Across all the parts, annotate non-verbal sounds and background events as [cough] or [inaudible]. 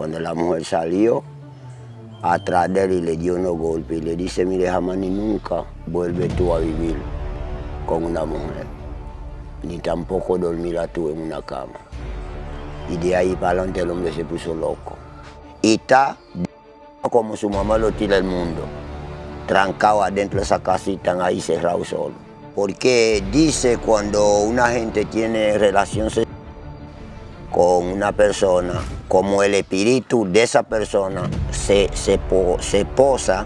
Cuando la mujer salió, atrás de él y le dio unos golpes y le dice, mire, jamás ni nunca vuelve tú a vivir con una mujer, ni tampoco dormirás tú en una cama. Y de ahí para adelante el hombre se puso loco. Y está como su mamá lo tira el mundo, trancado adentro de esa casita, ahí cerrado solo. Porque dice cuando una gente tiene relación sexual, con una persona, como el espíritu de esa persona se, se, se posa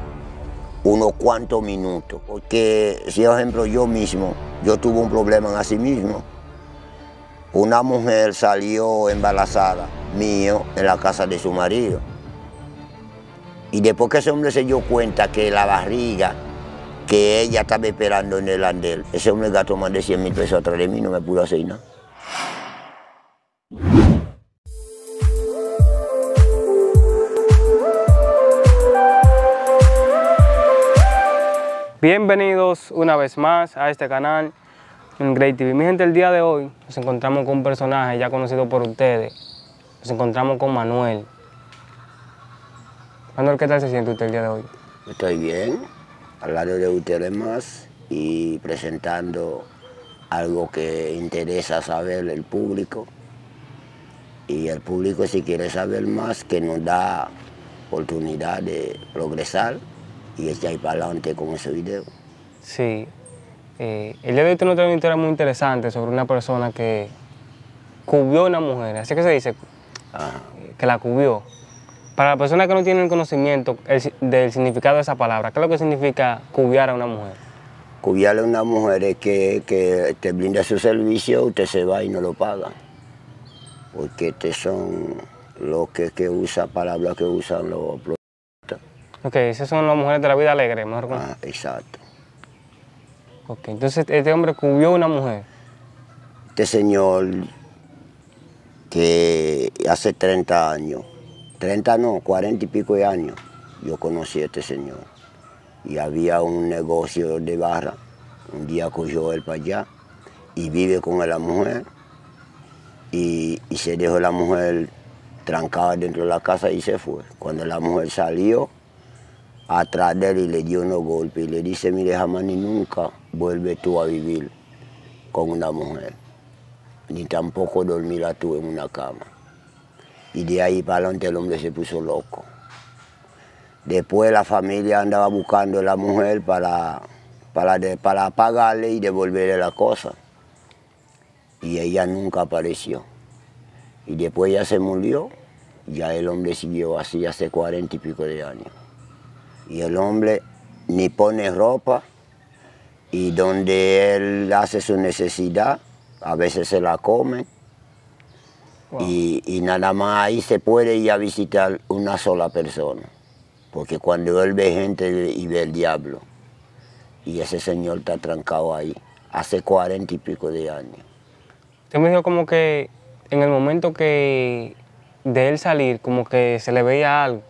unos cuantos minutos. Porque, si por ejemplo, yo mismo, yo tuve un problema en sí mismo. Una mujer salió embarazada mío en la casa de su marido. Y después que ese hombre se dio cuenta que la barriga que ella estaba esperando en el andel, ese hombre gato más de 100 mil pesos atrás de mí, no me pudo hacer nada. Bienvenidos una vez más a este canal en Great TV. Mi gente, el día de hoy nos encontramos con un personaje ya conocido por ustedes. Nos encontramos con Manuel. Manuel, ¿qué tal se siente usted el día de hoy? Estoy bien, al lado de ustedes más y presentando algo que interesa saber el público. Y el público si quiere saber más, que nos da oportunidad de progresar y hay para adelante con ese video. Sí. Eh, el día de hoy tengo una historia muy interesante sobre una persona que cubió a una mujer, así que se dice, eh, que la cubrió. Para la persona que no tiene el conocimiento del significado de esa palabra, ¿qué es lo que significa cubiar a una mujer? Cubiarle a una mujer es que, te brinda su servicio, usted se va y no lo paga. Porque estos son los que, que usan palabras que usan los Ok, esas son las mujeres de la vida alegre, mejor con... Ah, exacto. Ok, entonces este hombre cubrió una mujer. Este señor que hace 30 años, 30 no, 40 y pico de años, yo conocí a este señor. Y había un negocio de barra. Un día cogió él para allá y vive con la mujer. y se dejó la mujer trancada dentro de la casa y se fue. Cuando la mujer salió, atrás de él y le dio unos golpes y le dice, mire, jamás ni nunca vuelve tú a vivir con una mujer, ni tampoco dormirás tú en una cama. Y de ahí para adelante el hombre se puso loco. Después la familia andaba buscando a la mujer para, para, para pagarle y devolverle la cosa. Y ella nunca apareció. Y después ya se murió, ya el hombre siguió así hace cuarenta y pico de años y el hombre ni pone ropa y donde él hace su necesidad, a veces se la come. Y, nada más ahí se puede ir a visitar una sola persona, porque cuando él ve gente y ve el diablo, y ese señor está trancado ahí, hace cuarenta y pico de años. Te me dijo como que en el momento que de él salir, como que se le veía algo.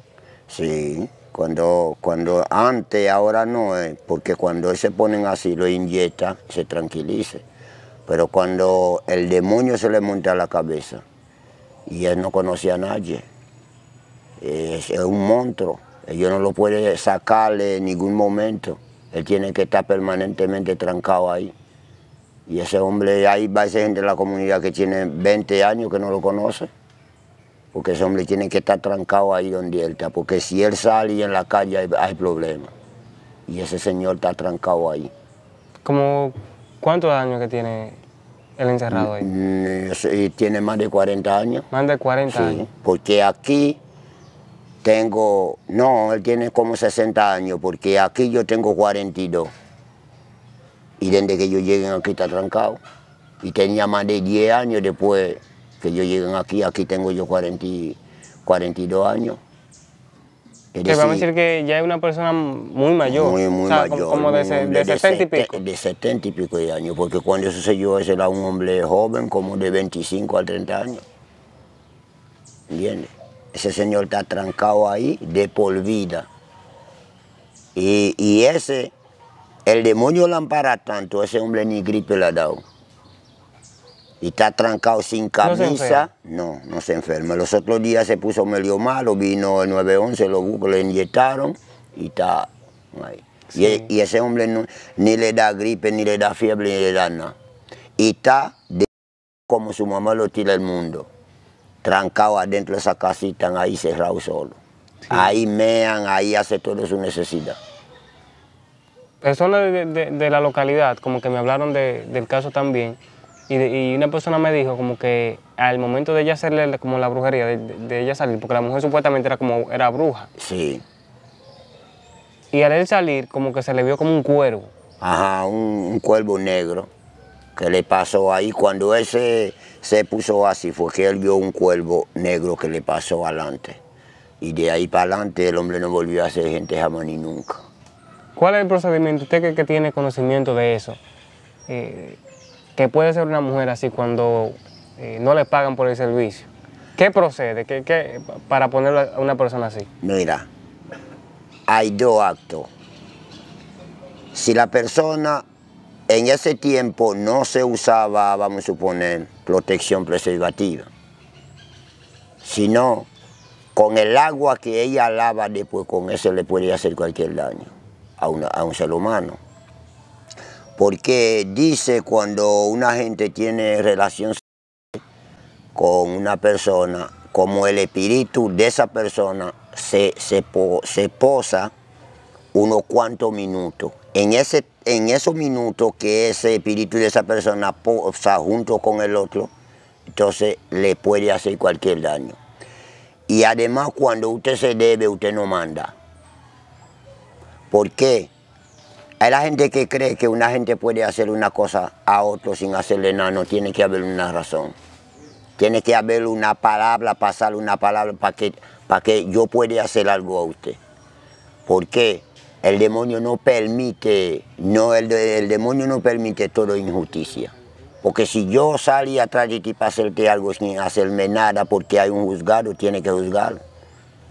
Sí, cuando, cuando antes, ahora no, eh, porque cuando se ponen así, lo inyecta, se tranquilice. Pero cuando el demonio se le monta a la cabeza y él no conoce a nadie, es, un monstruo. Ellos no lo pueden sacarle en ningún momento. Él tiene que estar permanentemente trancado ahí. Y ese hombre, ahí va esa gente de la comunidad que tiene 20 años que no lo conoce porque ese hombre tiene que estar trancado ahí donde él está, porque si él sale en la calle hay, problemas. Y ese señor está trancado ahí. ¿Cómo cuántos años que tiene el encerrado ahí? Mm, mm, tiene más de 40 años. Más de 40 años. Porque aquí tengo, no, él tiene como 60 años, porque aquí yo tengo 42. Y desde que yo llegué aquí está trancado. Y tenía más de 10 años después que yo lleguen aquí, aquí tengo yo 42 años. Es vamos a decir que ya es una persona muy mayor. Como de, 70 y pico. De 70 y pico de años, porque cuando eso se yo, ese era un hombre joven, como de 25 a 30 años. ¿Entiendes? Ese señor está trancado ahí de por vida. Y, ese, el demonio lo ampara tanto, ese hombre ni gripe le ha dado y está trancado sin camisa, no, no, se enferma. Los otros días se puso medio malo, vino el 911, lo, lo inyectaron y está ahí. Y, e, ese hombre ni le da gripe, ni le da fiebre, ni le da nada. Y está de, como su mamá lo tira el mundo, trancado adentro de esa casita, ahí cerrado solo. Ahí mean, ahí hace todo su necesidad personas de, la localidad, como que me hablaron del caso también, y, una persona me dijo como que al momento de ella hacerle como la brujería, de, ella salir, porque la mujer supuestamente era como era bruja. Sí. Y al él salir, como que se le vio como un cuervo. Ajá, un, cuervo negro que le pasó ahí. Cuando él se, puso así, fue que él vio un cuervo negro que le pasó adelante. Y de ahí para adelante el hombre no volvió a ser gente jamás ni nunca. ¿Cuál es el procedimiento? Usted que, que tiene conocimiento de eso, eh, que puede ser una mujer así cuando eh, no le pagan por el servicio? ¿Qué procede ¿Qué, para poner a una persona así? Mira, hay dos actos. Si la persona en ese tiempo no se usaba, vamos a suponer, protección preservativa, sino con el agua que ella lava después, con eso le puede hacer cualquier daño a, a un ser humano. Porque dice cuando una gente tiene relación con una persona, como el espíritu de esa persona se, posa unos cuantos minutos. En, ese, en esos minutos que ese espíritu de esa persona posa junto con el otro, entonces le puede hacer cualquier daño. Y además cuando usted se debe, usted no manda. ¿Por qué? Hay la gente que cree que una gente puede hacer una cosa a otro sin hacerle nada, no tiene que haber una razón. Tiene que haber una palabra, pasar una palabra para que, para que yo pueda hacer algo a usted. Porque El demonio no permite, no, el, demonio no permite todo injusticia. Porque si yo salí atrás de ti para hacerte algo sin hacerme nada, porque hay un juzgado, tiene que juzgarlo.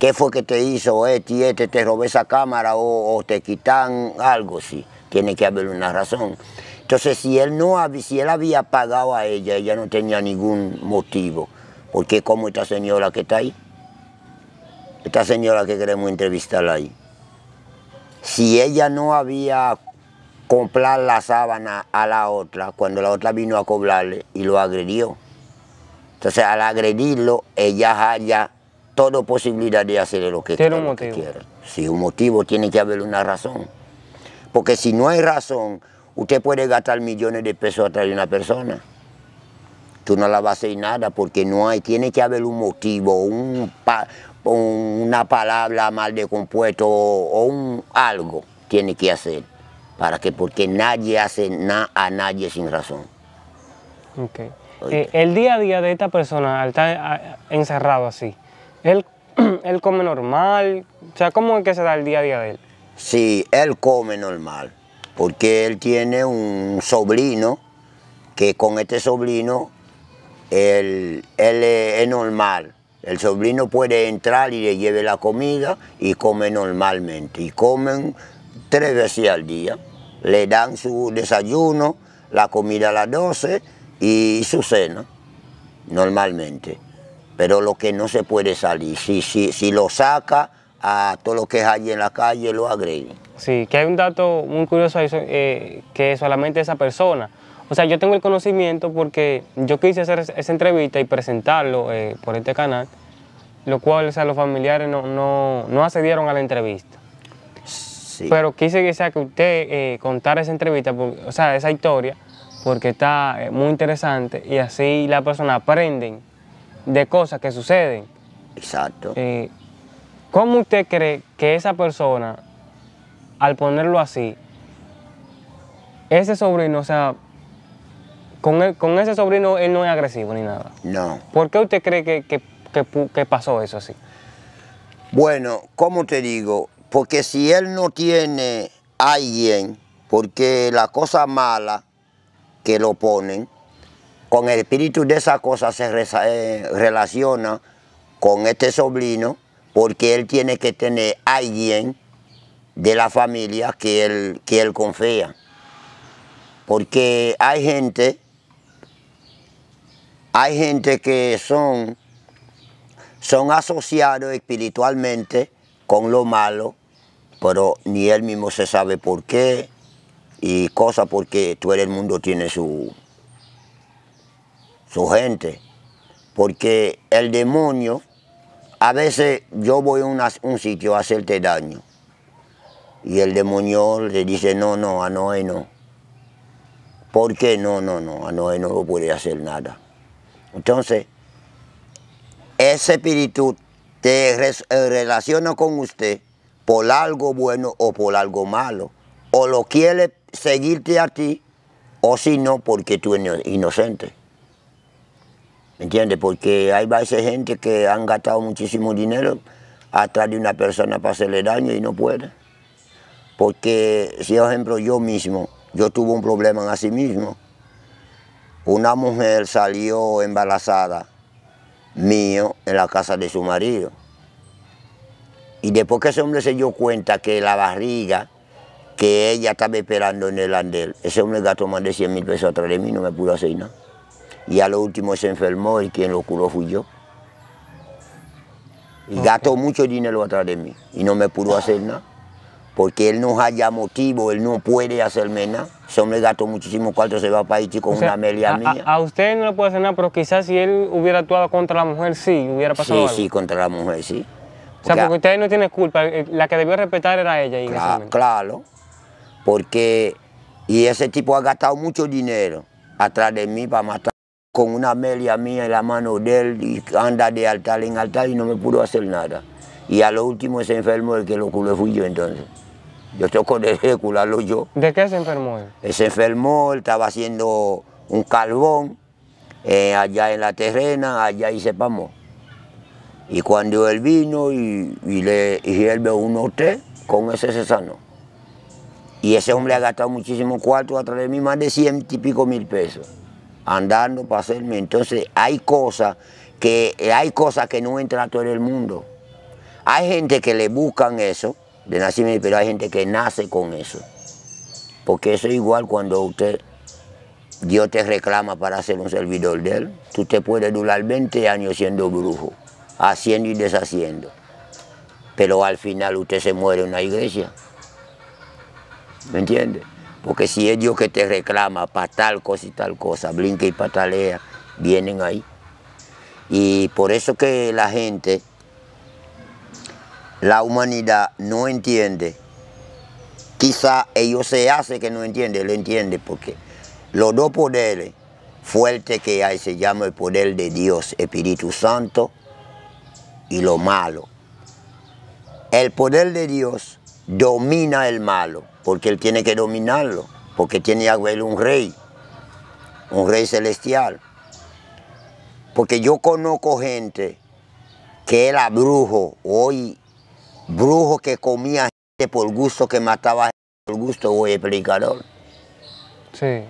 ¿Qué fue que te hizo este este? ¿Te robé esa cámara o, te quitan algo? Sí, tiene que haber una razón. Entonces, si él, no, si él había pagado a ella, ella no tenía ningún motivo. Porque como esta señora que está ahí, esta señora que queremos entrevistarla ahí, si ella no había comprado la sábana a la otra, cuando la otra vino a cobrarle y lo agredió. Entonces al agredirlo, ella haya toda posibilidad de hacer lo que, Tiene un quiera. Si un motivo, tiene que haber una razón. Porque si no hay razón, usted puede gastar millones de pesos atrás de una persona. Tú no la vas a hacer nada porque no hay, tiene que haber un motivo, un una palabra mal decompuesta o, un algo tiene que hacer. Para que, porque nadie hace nada a nadie sin razón. Okay. Eh, el día a día de esta persona al estar ah, encerrado así, él, [clears throat] él come normal, o sea, ¿cómo es que se da el día a día de él? Sí, él come normal, porque él tiene un sobrino que con este sobrino él, es, normal. El sobrino puede entrar y le lleve la comida y come normalmente. Y comen tres veces al día. Le dan su desayuno, la comida a las 12 y su cena normalmente pero lo que no se puede salir, si, si, si lo saca a todo lo que es allí en la calle, lo agreguen. Sí, que hay un dato muy curioso ahí, eh, que solamente esa persona, o sea, yo tengo el conocimiento porque yo quise hacer esa entrevista y presentarlo eh, por este canal, lo cual, o sea, los familiares no, accedieron a la entrevista. Pero quise que usted eh, contara esa entrevista, o sea, esa historia, porque está muy interesante y así la persona aprenden de cosas que suceden. Exacto. Eh, ¿Cómo usted cree que esa persona, al ponerlo así, ese sobrino, o sea, con, e, con ese sobrino él no es agresivo ni nada? No. ¿Por qué usted cree que, que, pasó eso así? Bueno, ¿cómo te digo? Porque si él no tiene alguien, porque la cosa mala que lo ponen, con el espíritu de esa cosa se eh, relaciona con este sobrino porque él tiene que tener alguien de la familia que él, que él confía. Porque hay gente, hay gente que son, son asociados espiritualmente con lo malo, pero ni él mismo se sabe por qué y cosa porque todo el mundo tiene su, su gente, porque el demonio, a veces yo voy a un sitio a hacerte daño y el demonio le dice, no, no, a Noé no. ¿Por qué? No, no, no, a Noé no lo puede hacer nada. Entonces, ese espíritu te eh, relaciona con usted por algo bueno o por algo malo. O lo quiere seguirte a ti, o si no, porque tú eres inocente. ¿Me entiendes? Porque hay veces gente que han gastado muchísimo dinero atrás de una persona para hacerle daño y no puede. Porque, si por ejemplo, yo mismo, yo tuve un problema en sí mismo. Una mujer salió embarazada mío en la casa de su marido. Y después que ese hombre se dio cuenta que la barriga que ella estaba esperando en el andel, ese hombre gastó más de 100 mil pesos atrás de mí, no me pudo hacer nada y a lo último se enfermó y quien lo curó fui yo. Y gastó mucho dinero atrás de mí y no me pudo hacer nada. Porque él no haya motivo, él no puede hacerme nada. Se me gastó muchísimo cuarto, se va para Haití con una melia mía. A, usted no le puede hacer nada, pero quizás si él hubiera actuado contra la mujer, sí, hubiera pasado sí, Sí, sí, contra la mujer, sí. o sea, porque usted no tiene culpa, eh, la que debió respetar era ella. Y claro, claro, porque y ese tipo ha gastado mucho dinero atrás de mí para matar con una media mía en la mano de él y anda de altar en altar y no me pudo hacer nada. Y a lo último se enfermó el que lo culé fui yo entonces. Yo tocó de curarlo yo. ¿De qué se enfermó él? se enfermó, él estaba haciendo un carbón eh, allá en la terrena, allá y sepamos. Y cuando él vino y, le hierve uno té, con ese se sanó. Y ese hombre ha gastado muchísimo cuatro a través de mí, más de cien y pico mil pesos andando para hacerme. Entonces hay cosas que hay cosas que no entran a todo el mundo. Hay gente que le buscan eso de nacimiento, pero hay gente que nace con eso. Porque eso es igual cuando usted, Dios te reclama para ser un servidor de él. Tú te puedes durar 20 años siendo brujo, haciendo y deshaciendo. Pero al final usted se muere en una iglesia. ¿Me entiende? Porque si es Dios que te reclama para tal cosa y tal cosa, blinque y patalea, vienen ahí. Y por eso que la gente, la humanidad no entiende. Quizá ellos se hacen que no entiende, lo entiende porque los dos poderes fuertes que hay se llama el poder de Dios, Espíritu Santo y lo malo. El poder de Dios domina el malo porque él tiene que dominarlo, porque tiene a él un rey, un rey celestial. Porque yo conozco gente que era brujo, hoy brujo que comía gente por gusto, que mataba gente por gusto, hoy es predicador. Sí.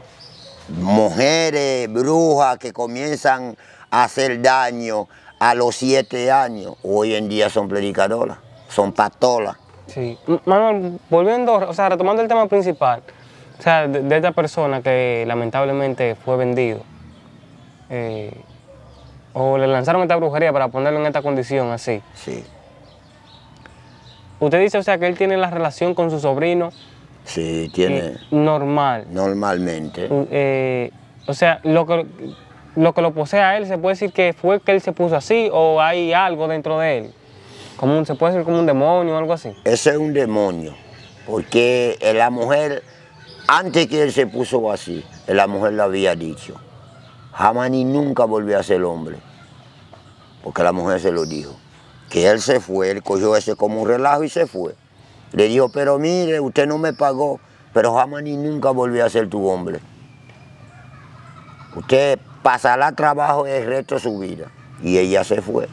Mujeres, brujas que comienzan a hacer daño a los siete años, hoy en día son predicadoras, son patolas. Sí. Manuel, volviendo, o sea, retomando el tema principal, o sea, de, esta persona que lamentablemente fue vendido, eh, o le lanzaron esta brujería para ponerlo en esta condición así. Sí. Usted dice, o sea, que él tiene la relación con su sobrino. Sí, tiene. Eh, normal. Normalmente. Eh, o sea, lo que, lo que lo posee a él, ¿se puede decir que fue que él se puso así o hay algo dentro de él? ¿Se puede decir como un demonio o algo así? Ese es un demonio, porque la mujer, antes que él se puso así, la mujer lo había dicho. Jamás ni nunca volvió a ser hombre, porque la mujer se lo dijo. Que él se fue, él cogió ese como un relajo y se fue. Le dijo, pero mire, usted no me pagó, pero jamás ni nunca volvió a ser tu hombre. Usted pasará trabajo el resto de su vida. Y ella se fue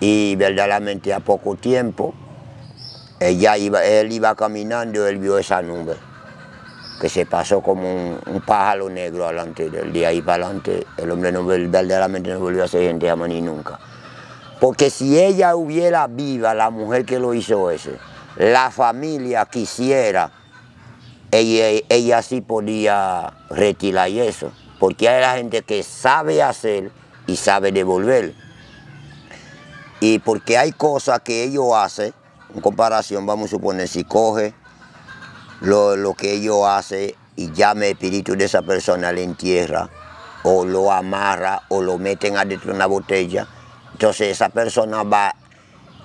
y verdaderamente a poco tiempo ella iba, él iba caminando, él vio esa nube que se pasó como un, pájaro negro adelante del día ahí para adelante, el hombre no, verdaderamente no volvió a ser gente ama ni nunca. Porque si ella hubiera viva, la mujer que lo hizo ese, la familia quisiera, ella, ella sí podía retirar eso, porque hay la gente que sabe hacer y sabe devolver. Y porque hay cosas que ellos hacen, en comparación, vamos a suponer, si coge lo, que ellos hacen y llama el espíritu de esa persona, le entierra, o lo amarra, o lo meten adentro de una botella, entonces esa persona va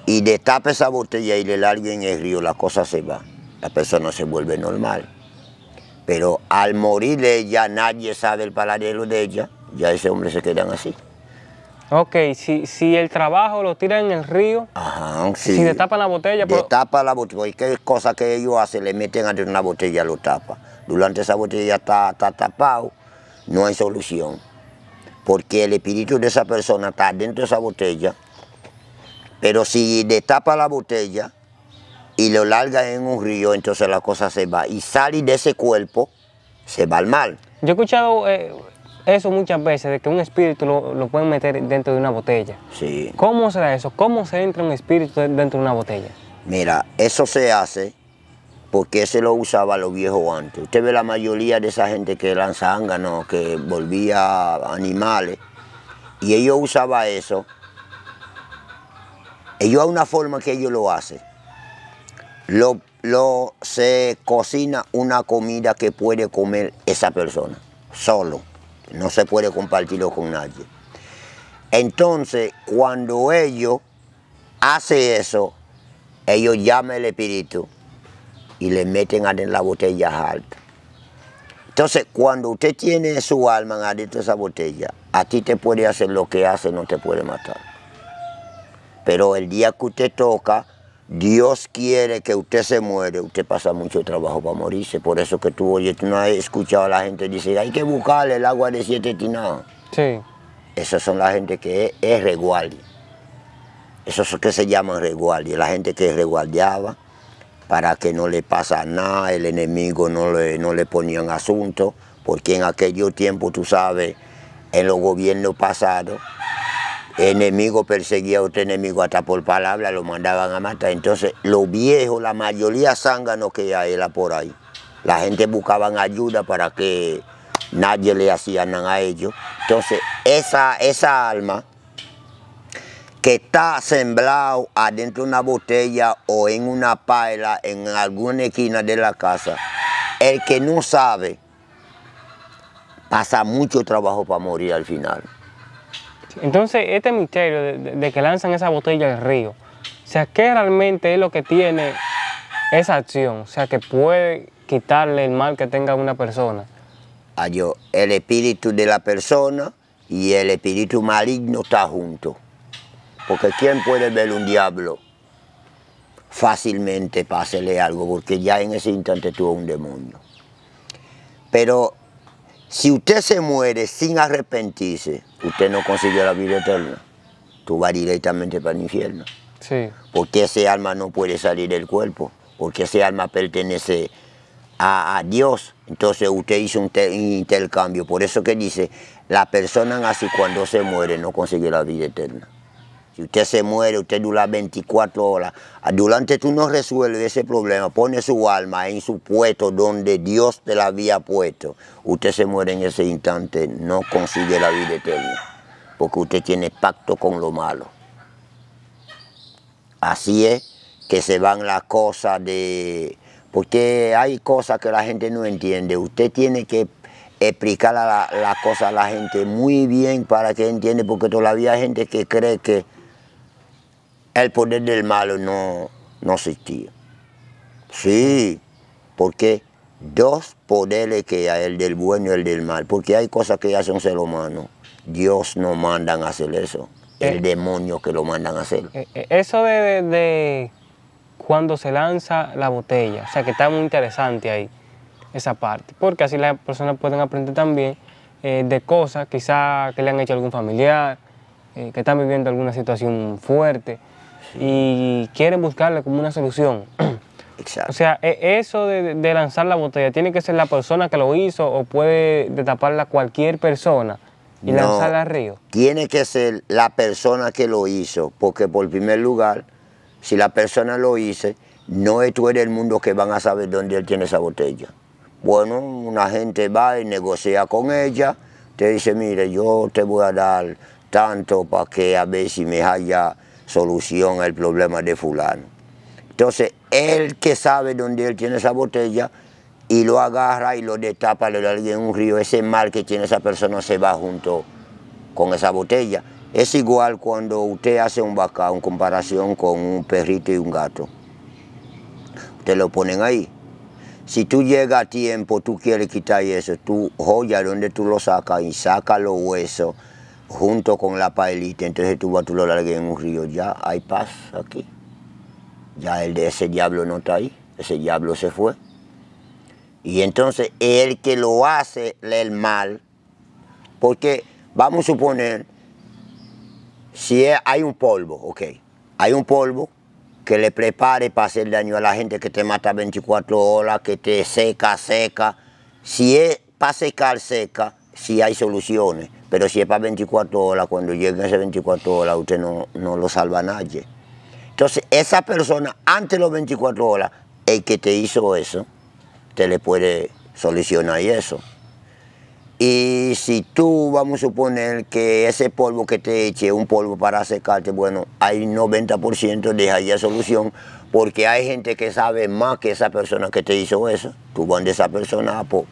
y destapa esa botella y le larga en el río, la cosa se va, la persona se vuelve normal. Pero al morir ella, nadie sabe el paradero de ella, ya ese hombre se quedan así. Ok, si, si el trabajo lo tira en el río, Ajá, sí. si destapa la botella... Pero... tapa la botella, qué cosa que ellos hacen, le meten a una botella, lo tapa. Durante esa botella está, tapado, no hay solución. Porque el espíritu de esa persona está dentro de esa botella, pero si destapa la botella y lo larga en un río, entonces la cosa se va. Y sale de ese cuerpo, se va al mal. Yo he escuchado eh, eso muchas veces, de que un espíritu lo, pueden meter dentro de una botella. Sí. ¿Cómo será eso? ¿Cómo se entra un espíritu dentro de una botella? Mira, eso se hace porque se lo usaba los viejos antes. Usted ve la mayoría de esa gente que eran zánganos, que volvía animales, y ellos usaban eso. Ellos a una forma que ellos lo hacen. Lo, se cocina una comida que puede comer esa persona, solo no se puede compartirlo con nadie. Entonces, cuando ellos hacen eso, ellos llaman al espíritu y le meten en la botella alta. Entonces, cuando usted tiene su alma adentro de esa botella, a ti te puede hacer lo que hace, no te puede matar. Pero el día que usted toca, Dios quiere que usted se muere, usted pasa mucho trabajo para morirse. Por eso que tú oyes, tú no has escuchado a la gente dice, hay que buscarle el agua de siete tinas. Sí. Esas son la gente que es, es lo que se llaman reguardia, la gente que reguardiaba para que no le pasa nada, el enemigo no le, no le asunto, porque en aquellos tiempos, tú sabes, en los gobiernos pasados, enemigo perseguía a otro enemigo hasta por palabra, lo mandaban a matar. Entonces, los viejos, la mayoría zánganos que ya era por ahí. La gente buscaba ayuda para que nadie le hacía nada a ellos. Entonces, esa, esa alma que está sembrado adentro de una botella o en una paila, en alguna esquina de la casa, el que no sabe, pasa mucho trabajo para morir al final. Entonces, este misterio de, que lanzan esa botella al río, o sea, ¿qué realmente es lo que tiene esa acción? O sea, que puede quitarle el mal que tenga una persona. Ah, yo, El espíritu de la persona y el espíritu maligno está junto. Porque ¿quién puede ver un diablo? Fácilmente pásele algo, porque ya en ese instante tuvo un demonio. Pero si usted se muere sin arrepentirse, usted no consiguió la vida eterna. Tú vas directamente para el infierno. Sí. Porque ese alma no puede salir del cuerpo. Porque ese alma pertenece a, Dios. Entonces usted hizo un, intercambio. Por eso que dice, la persona así cuando se muere no consigue la vida eterna. Si usted se muere, usted dura 24 horas. Durante tú no resuelves ese problema, pone su alma en su puesto donde Dios te la había puesto. Usted se muere en ese instante, no consigue la vida eterna, porque usted tiene pacto con lo malo. Así es que se van las cosas de... Porque hay cosas que la gente no entiende. Usted tiene que explicar las cosas a la gente muy bien para que entienda, porque todavía hay gente que cree que el poder del malo no, no existía. Sí, porque dos poderes que hay, el del bueno y el del mal, porque hay cosas que hace un ser humano. Dios no mandan a hacer eso, eh. el demonio que lo mandan a hacer. Eh, eh, eso de, de, cuando se lanza la botella, o sea que está muy interesante ahí, esa parte, porque así las personas pueden aprender también de cosas quizás que le han hecho algún familiar, que están viviendo alguna situación fuerte y quieren buscarle como una solución. [clears throat] Exacto. O sea, e, eso de, lanzar la botella tiene que ser la persona que lo hizo o puede taparla cualquier persona y lanzarla al río. Tiene que ser la persona que lo hizo, porque por primer lugar, si la persona lo hizo, no es tú el mundo que van a saber dónde él tiene esa botella. Bueno, una gente va y negocia con ella, te dice, mire, yo te voy a dar tanto para que a ver si me haya solución al problema de fulano. Entonces, él que sabe dónde él tiene esa botella y lo agarra y lo destapa le da en un río, ese mal que tiene esa persona se va junto con esa botella. Es igual cuando usted hace un vaca en comparación con un perrito y un gato. Usted lo ponen ahí. Si tú llegas a tiempo, tú quieres quitar eso, tú joya donde tú lo sacas y saca los huesos junto con la paelita, entonces tú vas, lo en un río, ya hay paz aquí. Ya el de ese diablo no está ahí, ese diablo se fue. Y entonces el que lo hace el mal, porque vamos a suponer, si hay un polvo, ok, hay un polvo que le prepare para hacer daño a la gente, que te mata 24 horas, que te seca, seca. Si es para secar, seca, si hay soluciones pero si es para 24 horas, cuando llega ese 24 horas, usted no, lo salva a nadie. Entonces, esa persona, antes de las 24 horas, el que te hizo eso, te le puede solucionar eso. Y si tú, vamos a suponer que ese polvo que te eche, un polvo para secarte, bueno, hay 90% de ahí solución, porque hay gente que sabe más que esa persona que te hizo eso. Tú vas de esa persona, ah, pues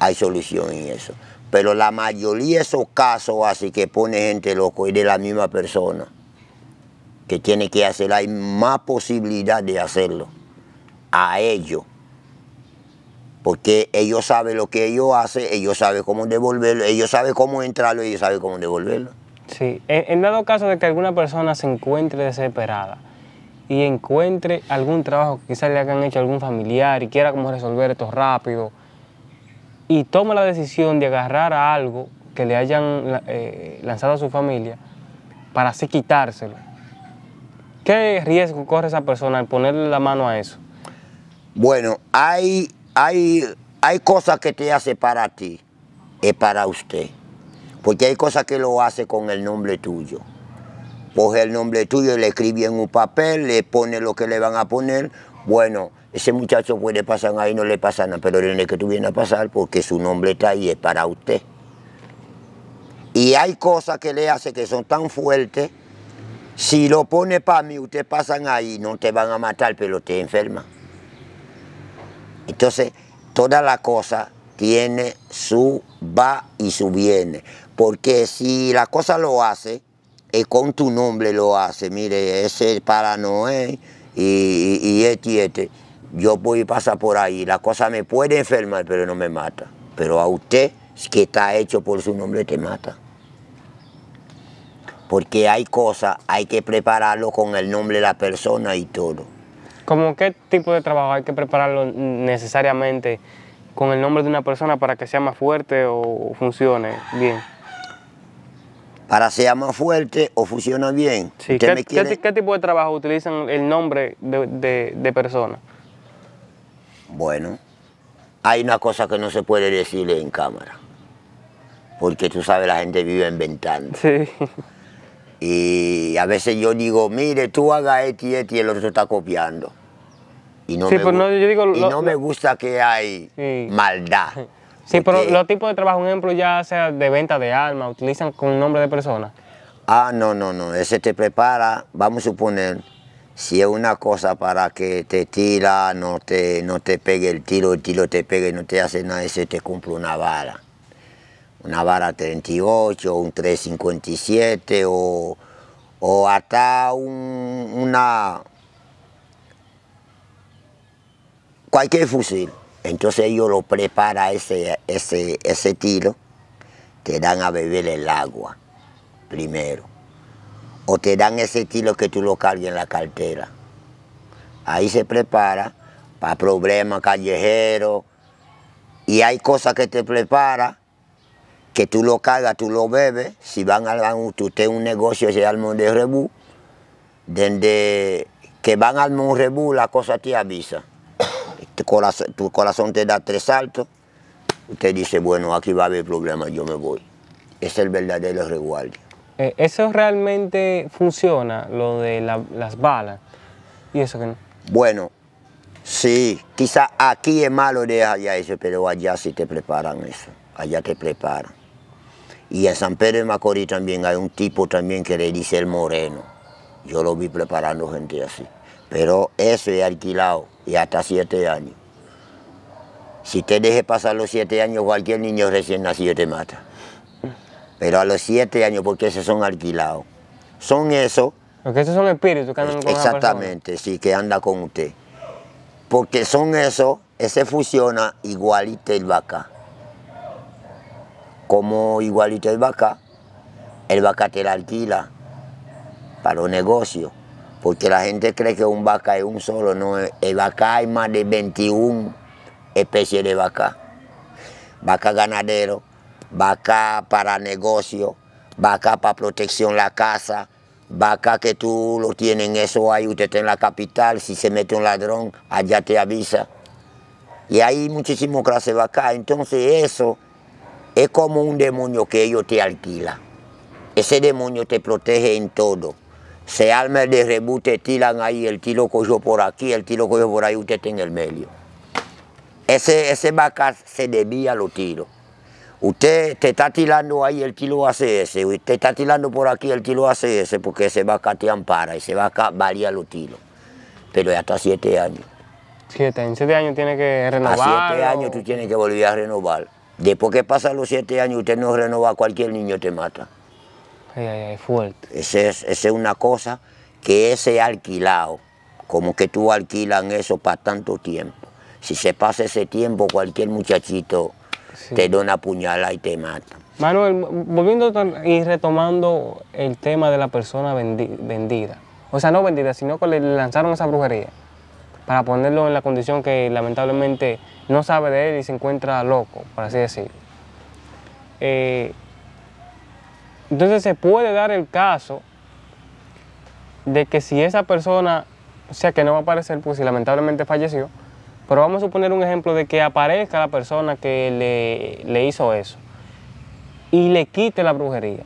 hay solución en eso. Pero la mayoría de esos casos así que pone gente loco y de la misma persona que tiene que hacer, hay más posibilidad de hacerlo a ellos. Porque ellos saben lo que ellos hacen, ellos saben cómo devolverlo, ellos saben cómo entrarlo, ellos saben cómo devolverlo. Sí, en, dado caso de que alguna persona se encuentre desesperada y encuentre algún trabajo que quizás le hayan hecho algún familiar y quiera como resolver esto rápido, y toma la decisión de agarrar a algo que le hayan eh, lanzado a su familia para así quitárselo. ¿Qué riesgo corre esa persona al ponerle la mano a eso? Bueno, hay, hay, hay cosas que te hace para ti, y para usted. Porque hay cosas que lo hace con el nombre tuyo. Coge el nombre tuyo, le escribe en un papel, le pone lo que le van a poner. Bueno, ese muchacho puede pasar ahí, no le pasa nada, pero tiene que tú vienes a pasar porque su nombre está ahí, es para usted. Y hay cosas que le hace que son tan fuertes, si lo pone para mí, usted pasa ahí, no te van a matar, pero te enferma. Entonces, toda la cosa tiene su va y su viene, porque si la cosa lo hace, y con tu nombre lo hace, mire, ese para Noé y, y este y este yo voy a pasar por ahí, la cosa me puede enfermar, pero no me mata. Pero a usted, que está hecho por su nombre, te mata. Porque hay cosas, hay que prepararlo con el nombre de la persona y todo. ¿Cómo qué tipo de trabajo hay que prepararlo necesariamente con el nombre de una persona para que sea más fuerte o funcione bien? para sea más fuerte o funciona bien. qué, tipo de trabajo utilizan el nombre de, de, de persona? Bueno, hay una cosa que no se puede decirle en cámara, porque tú sabes, la gente vive inventando. Sí. Y a veces yo digo, mire, tú haga esto y esto y el otro está copiando. Y no, sí, me, pues no, digo, no me gusta que hay maldad. Sí, pero los tipos de trabajo, un ejemplo, ya sea de venta de armas, utilizan con nombre de personas. Ah, no, no, no. Ese te prepara, vamos a suponer, si es una cosa para que te tira, no te, no te pegue el tiro, el tiro te pegue, no te hace nada, ese te cumple una vara. Una vara 38, un 357 o, o hasta una... cualquier fusil. Entonces ellos lo preparan ese, ese, ese tiro, te dan a beber el agua primero o te dan ese estilo que tú lo cargues en la cartera. Ahí se prepara para problemas callejero. y hay cosas que te prepara que tú lo cargas, tú lo bebes, si van a un, negocio, se llama de rebú, que van al armar la cosa te avisa. Tu corazón, te da tres saltos, usted dice, bueno, aquí va a haber problemas, yo me voy. Es el verdadero reguardio. Eh, ¿Eso realmente funciona, lo de las balas? ¿Y eso que no? Bueno, sí, quizá aquí es malo de allá eso, pero allá sí te preparan eso, allá te preparan. Y en San Pedro de Macorís también hay un tipo también que le dice el moreno. Yo lo vi preparando gente así. Pero eso es alquilado y hasta siete años. Si te deje pasar los siete años, cualquier niño recién nacido te mata pero a los siete años porque esos son alquilados. Son esos. Porque esos son espíritus que andan con Exactamente, sí, que anda con usted. Porque son esos, ese eh, fusiona igualito el vaca. Como igualito el vaca, el vaca te la alquila para los negocios. Porque la gente cree que un vaca es un solo, no, eh, el vaca hay más de 21 especies de vaca. Vaca ganadero, vaca para negocio, vaca para protección la casa, vaca que tú lo tienen eso ahí, usted está en la capital, si se mete un ladrón, allá te avisa. Y hay muchísimo clase vaca, entonces eso es como un demonio que ellos te alquilan. Ese demonio te protege en todo. Se arma de te tiran ahí, el tiro yo por aquí, el tiro yo por ahí, usted está en el medio. Ese, ese vaca se debía lo los tiros. Usted te está tirando ahí el kilo ACS, usted está tirando por aquí el kilo ACS porque se va acá te ampara y se va acá valía los tiros. Pero es hasta siete años. Siete, en siete años tiene que renovar. A siete años tú tienes que volver a renovar. Después que pasan los siete años usted no renova, cualquier niño te mata. Ay, fuerte. Esa es, esa es una cosa que ese alquilado, como que tú alquilan eso para tanto tiempo. Si se pasa ese tiempo, cualquier muchachito te da una puñalada y te mata. Manuel, volviendo y retomando el tema de la persona vendida, o sea, no vendida, sino que le lanzaron esa brujería para ponerlo en la condición que lamentablemente no sabe de él y se encuentra loco, por así decirlo. Eh, entonces se puede dar el caso de que si esa persona, o sea, que no va a aparecer, pues si lamentablemente falleció, pero vamos a suponer un ejemplo de que aparezca la persona que le, le hizo eso y le quite la brujería.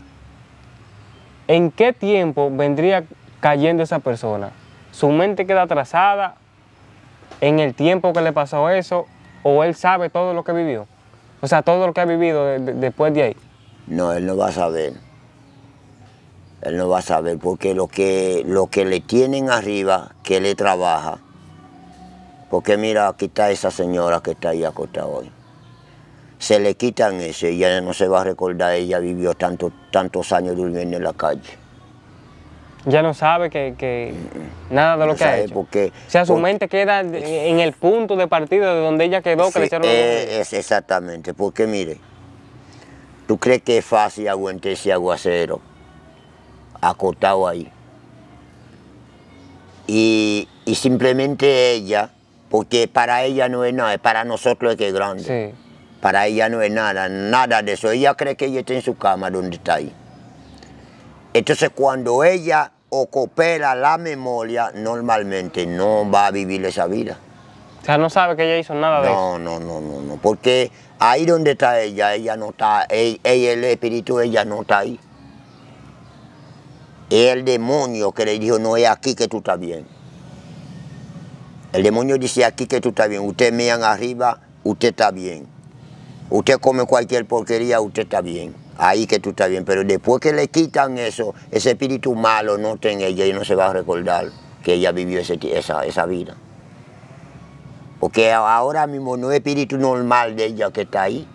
¿En qué tiempo vendría cayendo esa persona? ¿Su mente queda atrasada en el tiempo que le pasó eso o él sabe todo lo que vivió? O sea, todo lo que ha vivido después de ahí. No, él no va a saber. Él no va a saber porque lo que, lo que le tienen arriba, que le trabaja, porque mira, aquí está esa señora que está ahí acostada hoy. Se le quitan ese y ella no se va a recordar, ella vivió tantos años durmiendo en la calle. Ya no sabe que, nada de lo que ha o sea, su mente queda en el punto de partida de donde ella quedó, que eh, Es, exactamente, porque mire, ¿tú crees que es fácil aguantar ese aguacero acotado ahí? Y, y simplemente ella porque para ella no es nada, para nosotros es que es grande. Para ella no es nada, nada de eso. Ella cree que ella está en su cama donde está ahí. Entonces cuando ella ocupa la memoria, normalmente no va a vivir esa vida. O sea, no sabe que ella hizo nada de no, eso. No, no, no, no, porque ahí donde está ella, ella no está, ella, el espíritu ella no está ahí. Es el demonio que le dijo, no es aquí que tú estás bien. El demonio dice aquí que tú estás bien, usted mea arriba, usted está bien. Usted come cualquier porquería, usted está bien. Ahí que tú estás bien. Pero después que le quitan eso, ese espíritu malo no está en ella y no se va a recordar que ella vivió esa, vida. Porque ahora mismo no es espíritu normal de ella que está ahí.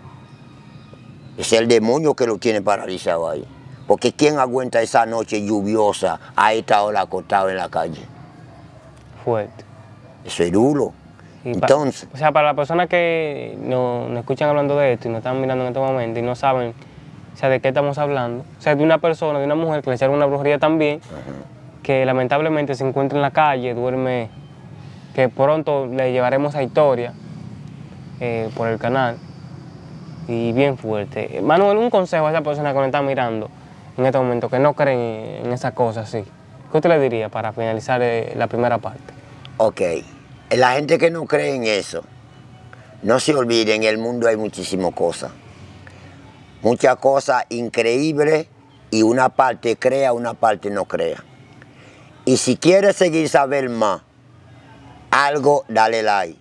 Es el demonio que lo tiene paralizado ahí. Porque ¿quién aguanta esa noche lluviosa a esta hora acostado en la calle? Fuerte eso es duro. Entonces. o sea, para las personas que nos no escuchan hablando de esto y nos están mirando en este momento y no saben o sea, de qué estamos hablando, o sea, de una persona, de una mujer que le echaron una brujería también, que lamentablemente se encuentra en la calle, duerme, que pronto le llevaremos a historia eh, por el canal y bien fuerte. Manuel, un consejo a esa persona que nos está mirando en este momento, que no creen en esas cosas así. ¿Qué usted le diría para finalizar eh, la primera parte? Ok, la gente que no cree en eso, no se olviden, en el mundo hay muchísimas cosas. Muchas cosas increíbles y una parte crea, una parte no crea. Y si quieres seguir saber más, algo, dale like.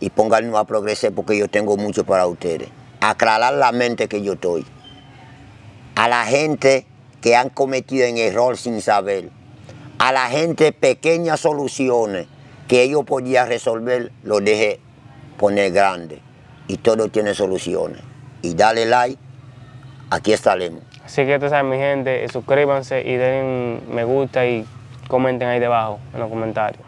Y pónganlo a progresar porque yo tengo mucho para ustedes. Aclarar la mente que yo estoy. A la gente que han cometido en error sin saber a la gente pequeñas soluciones que ellos podían resolver, lo dejé poner grande. Y todo tiene soluciones. Y dale like, aquí estaremos. Así que, ustedes saben, mi gente, suscríbanse y den me gusta y comenten ahí debajo en los comentarios.